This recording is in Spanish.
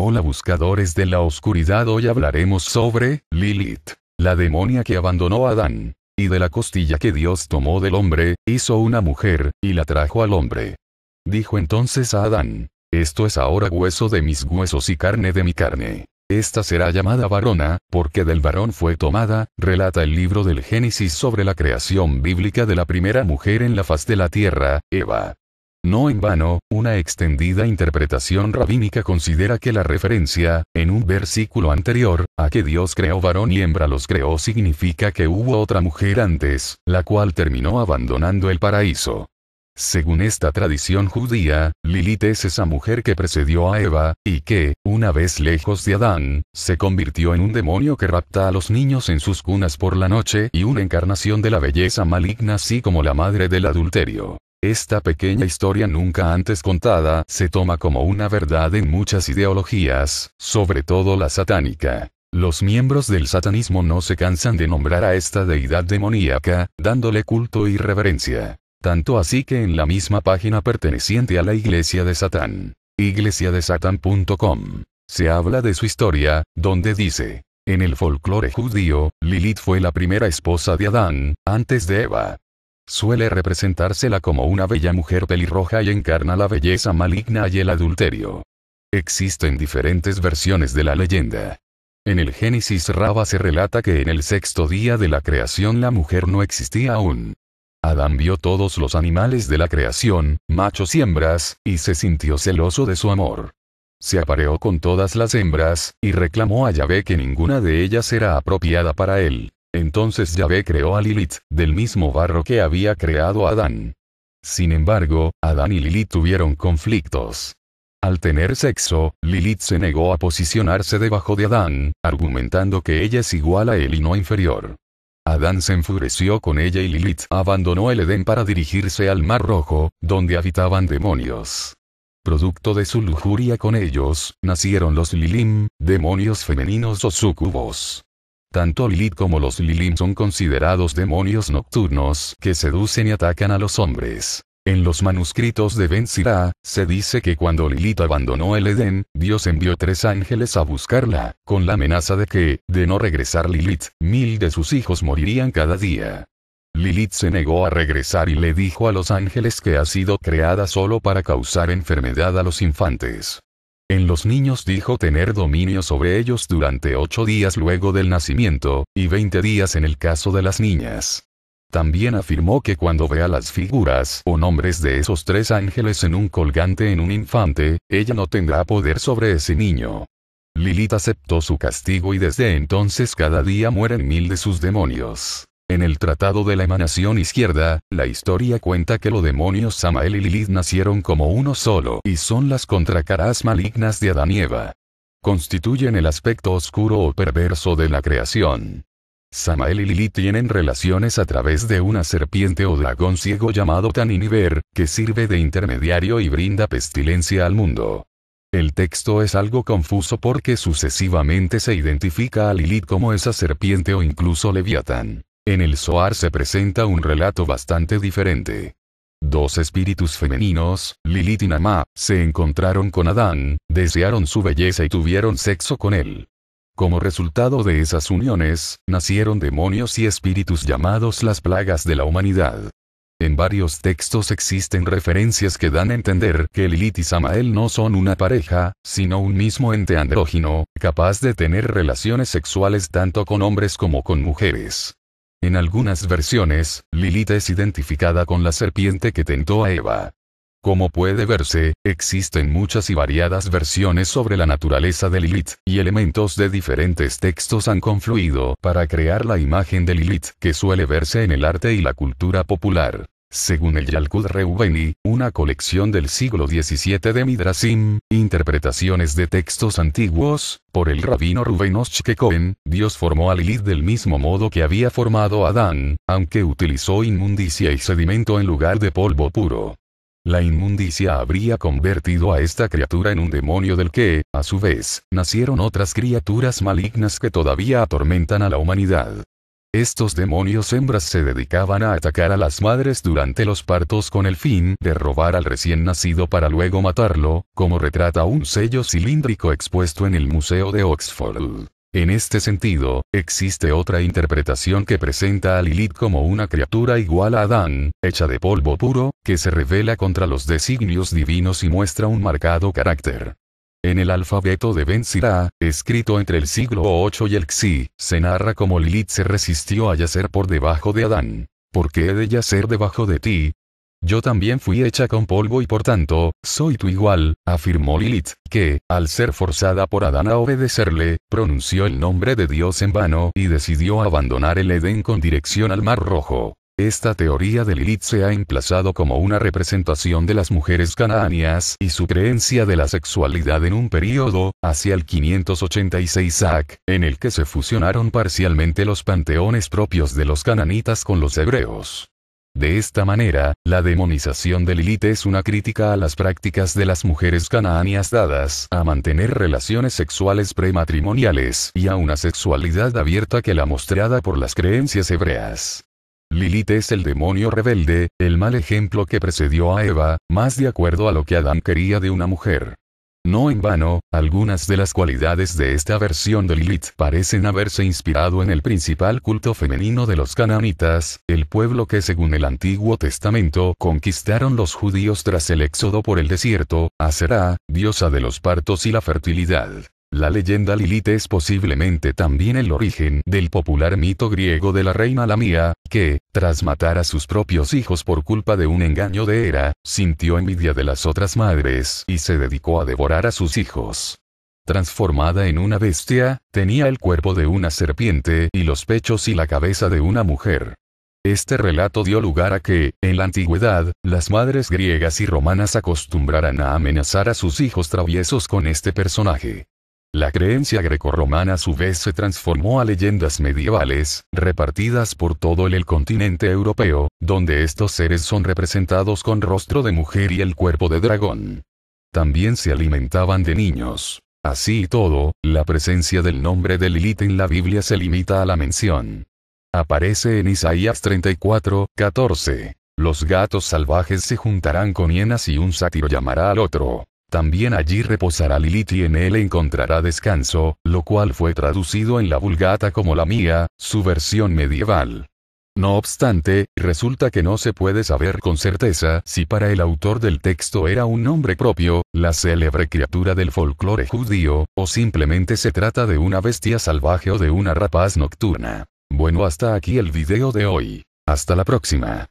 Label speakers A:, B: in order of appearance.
A: Hola buscadores de la oscuridad, hoy hablaremos sobre Lilith, la demonia que abandonó a Adán, y de la costilla que Dios tomó del hombre, hizo una mujer, y la trajo al hombre. Dijo entonces a Adán, esto es ahora hueso de mis huesos y carne de mi carne. Esta será llamada varona, porque del varón fue tomada, relata el libro del Génesis sobre la creación bíblica de la primera mujer en la faz de la tierra, Eva. No en vano, una extendida interpretación rabínica considera que la referencia, en un versículo anterior, a que Dios creó varón y hembra los creó significa que hubo otra mujer antes, la cual terminó abandonando el paraíso. Según esta tradición judía, Lilith es esa mujer que precedió a Eva, y que, una vez lejos de Adán, se convirtió en un demonio que rapta a los niños en sus cunas por la noche y una encarnación de la belleza maligna así como la madre del adulterio. Esta pequeña historia nunca antes contada se toma como una verdad en muchas ideologías, sobre todo la satánica. Los miembros del satanismo no se cansan de nombrar a esta deidad demoníaca, dándole culto y reverencia. Tanto así que en la misma página perteneciente a la Iglesia de Satán, iglesiadesatán.com, se habla de su historia, donde dice, en el folclore judío, Lilith fue la primera esposa de Adán, antes de Eva. Suele representársela como una bella mujer pelirroja y encarna la belleza maligna y el adulterio. Existen diferentes versiones de la leyenda. En el Génesis Raba se relata que en el sexto día de la creación la mujer no existía aún. Adán vio todos los animales de la creación, machos y hembras, y se sintió celoso de su amor. Se apareó con todas las hembras, y reclamó a Yahvé que ninguna de ellas era apropiada para él. Entonces Yahvé creó a Lilith, del mismo barro que había creado a Adán. Sin embargo, Adán y Lilith tuvieron conflictos. Al tener sexo, Lilith se negó a posicionarse debajo de Adán, argumentando que ella es igual a él y no inferior. Adán se enfureció con ella y Lilith abandonó el Edén para dirigirse al Mar Rojo, donde habitaban demonios. Producto de su lujuria con ellos, nacieron los Lilim, demonios femeninos o sucubos. Tanto Lilith como los Lilim son considerados demonios nocturnos que seducen y atacan a los hombres. En los manuscritos de Ben Sirah, se dice que cuando Lilith abandonó el Edén, Dios envió tres ángeles a buscarla, con la amenaza de que, de no regresar Lilith, mil de sus hijos morirían cada día. Lilith se negó a regresar y le dijo a los ángeles que ha sido creada solo para causar enfermedad a los infantes. En los niños dijo tener dominio sobre ellos durante ocho días luego del nacimiento, y veinte días en el caso de las niñas. También afirmó que cuando vea las figuras o nombres de esos tres ángeles en un colgante en un infante, ella no tendrá poder sobre ese niño. Lilith aceptó su castigo y desde entonces cada día mueren mil de sus demonios. En el Tratado de la Emanación Izquierda, la historia cuenta que los demonios Samael y Lilith nacieron como uno solo y son las contracaras malignas de Adán y Eva. Constituyen el aspecto oscuro o perverso de la creación. Samael y Lilith tienen relaciones a través de una serpiente o dragón ciego llamado Taniniver, que sirve de intermediario y brinda pestilencia al mundo. El texto es algo confuso porque sucesivamente se identifica a Lilith como esa serpiente o incluso Leviatán. En el Zohar se presenta un relato bastante diferente. Dos espíritus femeninos, Lilith y Namá, se encontraron con Adán, desearon su belleza y tuvieron sexo con él. Como resultado de esas uniones, nacieron demonios y espíritus llamados las plagas de la humanidad. En varios textos existen referencias que dan a entender que Lilith y Samael no son una pareja, sino un mismo ente andrógino, capaz de tener relaciones sexuales tanto con hombres como con mujeres. En algunas versiones, Lilith es identificada con la serpiente que tentó a Eva. Como puede verse, existen muchas y variadas versiones sobre la naturaleza de Lilith, y elementos de diferentes textos han confluido para crear la imagen de Lilith que suele verse en el arte y la cultura popular. Según el Yalkut Reuveni, una colección del siglo XVII de Midrasim, interpretaciones de textos antiguos, por el rabino Rubén Cohen, Dios formó a Lilith del mismo modo que había formado a Adán, aunque utilizó inmundicia y sedimento en lugar de polvo puro. La inmundicia habría convertido a esta criatura en un demonio del que, a su vez, nacieron otras criaturas malignas que todavía atormentan a la humanidad. Estos demonios hembras se dedicaban a atacar a las madres durante los partos con el fin de robar al recién nacido para luego matarlo, como retrata un sello cilíndrico expuesto en el Museo de Oxford. En este sentido, existe otra interpretación que presenta a Lilith como una criatura igual a Adán, hecha de polvo puro, que se revela contra los designios divinos y muestra un marcado carácter en el alfabeto de Ben Sirah, escrito entre el siglo VIII y el Xi, se narra cómo Lilith se resistió a yacer por debajo de Adán. ¿Por qué he de yacer debajo de ti? Yo también fui hecha con polvo y por tanto, soy tu igual, afirmó Lilith, que, al ser forzada por Adán a obedecerle, pronunció el nombre de Dios en vano y decidió abandonar el Edén con dirección al Mar Rojo. Esta teoría de Lilith se ha emplazado como una representación de las mujeres cananeas y su creencia de la sexualidad en un período, hacia el 586 AC, en el que se fusionaron parcialmente los panteones propios de los cananitas con los hebreos. De esta manera, la demonización de Lilith es una crítica a las prácticas de las mujeres cananeas dadas a mantener relaciones sexuales prematrimoniales y a una sexualidad abierta que la mostrada por las creencias hebreas. Lilith es el demonio rebelde, el mal ejemplo que precedió a Eva, más de acuerdo a lo que Adán quería de una mujer. No en vano, algunas de las cualidades de esta versión de Lilith parecen haberse inspirado en el principal culto femenino de los cananitas, el pueblo que según el Antiguo Testamento conquistaron los judíos tras el éxodo por el desierto, a diosa de los partos y la fertilidad. La leyenda Lilith es posiblemente también el origen del popular mito griego de la reina Lamia, que, tras matar a sus propios hijos por culpa de un engaño de Hera, sintió envidia de las otras madres y se dedicó a devorar a sus hijos. Transformada en una bestia, tenía el cuerpo de una serpiente y los pechos y la cabeza de una mujer. Este relato dio lugar a que, en la antigüedad, las madres griegas y romanas acostumbraran a amenazar a sus hijos traviesos con este personaje. La creencia grecorromana a su vez se transformó a leyendas medievales, repartidas por todo el, continente europeo, donde estos seres son representados con rostro de mujer y el cuerpo de dragón. También se alimentaban de niños. Así y todo, la presencia del nombre de Lilith en la Biblia se limita a la mención. Aparece en Isaías 34, 14. Los gatos salvajes se juntarán con hienas y un sátiro llamará al otro. También allí reposará Lilith y en él encontrará descanso, lo cual fue traducido en la Vulgata como la mía, su versión medieval. No obstante, resulta que no se puede saber con certeza si para el autor del texto era un nombre propio, la célebre criatura del folclore judío, o simplemente se trata de una bestia salvaje o de una rapaz nocturna. Bueno, hasta aquí el video de hoy. Hasta la próxima.